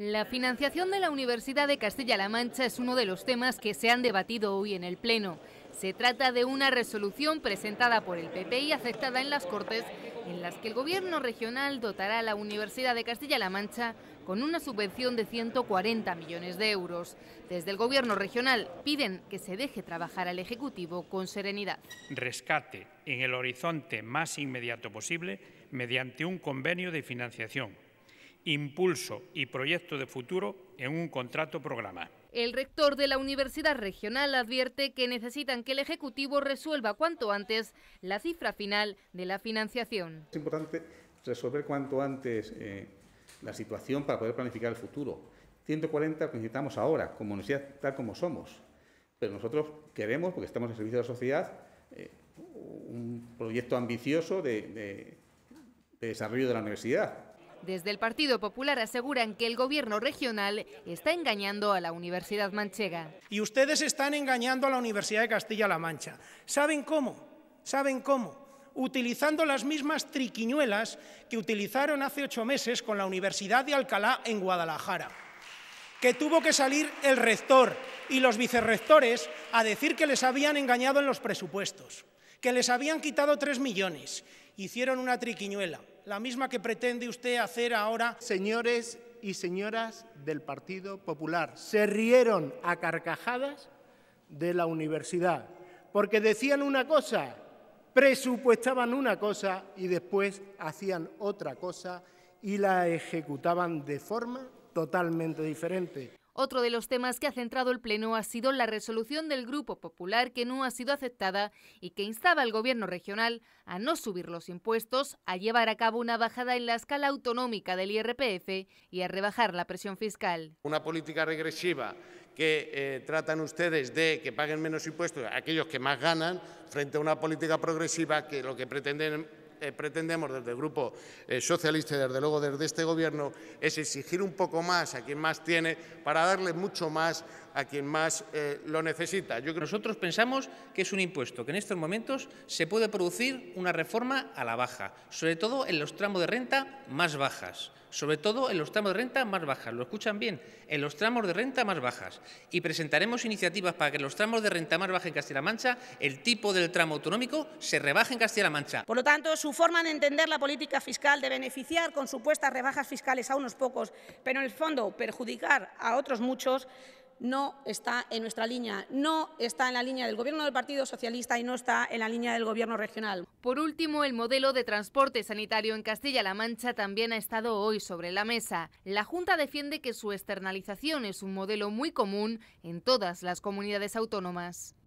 La financiación de la Universidad de Castilla-La Mancha es uno de los temas que se han debatido hoy en el Pleno. Se trata de una resolución presentada por el PPI y aceptada en las Cortes, en las que el Gobierno regional dotará a la Universidad de Castilla-La Mancha con una subvención de 140 millones de euros. Desde el Gobierno regional piden que se deje trabajar al Ejecutivo con serenidad. Rescate en el horizonte más inmediato posible mediante un convenio de financiación impulso y proyecto de futuro en un contrato programa. El rector de la Universidad Regional advierte que necesitan que el Ejecutivo resuelva cuanto antes la cifra final de la financiación. Es importante resolver cuanto antes eh, la situación para poder planificar el futuro. 140 necesitamos ahora, como universidad tal como somos. Pero nosotros queremos, porque estamos en servicio de la sociedad, eh, un proyecto ambicioso de desarrollo de la universidad. Desde el Partido Popular aseguran que el gobierno regional está engañando a la Universidad Manchega. Y ustedes están engañando a la Universidad de Castilla-La Mancha. ¿Saben cómo? ¿Saben cómo? Utilizando las mismas triquiñuelas que utilizaron hace ocho meses con la Universidad de Alcalá en Guadalajara, que tuvo que salir el rector y los vicerrectores a decir que les habían engañado en los presupuestos, que les habían quitado tres millones. Hicieron una triquiñuela la misma que pretende usted hacer ahora. Señores y señoras del Partido Popular se rieron a carcajadas de la universidad, porque decían una cosa, presupuestaban una cosa y después hacían otra cosa y la ejecutaban de forma totalmente diferente. Otro de los temas que ha centrado el Pleno ha sido la resolución del Grupo Popular que no ha sido aceptada y que instaba al Gobierno regional a no subir los impuestos, a llevar a cabo una bajada en la escala autonómica del IRPF y a rebajar la presión fiscal. Una política regresiva que eh, tratan ustedes de que paguen menos impuestos aquellos que más ganan frente a una política progresiva que lo que pretenden eh, pretendemos desde el Grupo eh, Socialista y desde luego desde este Gobierno es exigir un poco más a quien más tiene para darle mucho más a quien más eh, lo necesita. Yo Nosotros pensamos que es un impuesto, que en estos momentos se puede producir una reforma a la baja, sobre todo en los tramos de renta más bajas sobre todo en los tramos de renta más bajas. ¿Lo escuchan bien? En los tramos de renta más bajas. Y presentaremos iniciativas para que los tramos de renta más bajas... en Castilla-La Mancha, el tipo del tramo autonómico, se rebaje en Castilla-La Mancha. Por lo tanto, su forma de entender la política fiscal de beneficiar con supuestas rebajas fiscales a unos pocos, pero en el fondo perjudicar a otros muchos, no está en nuestra línea, no está en la línea del Gobierno del Partido Socialista y no está en la línea del Gobierno regional. Por último, el modelo de transporte sanitario en Castilla-La Mancha también ha estado hoy sobre la mesa. La Junta defiende que su externalización es un modelo muy común en todas las comunidades autónomas.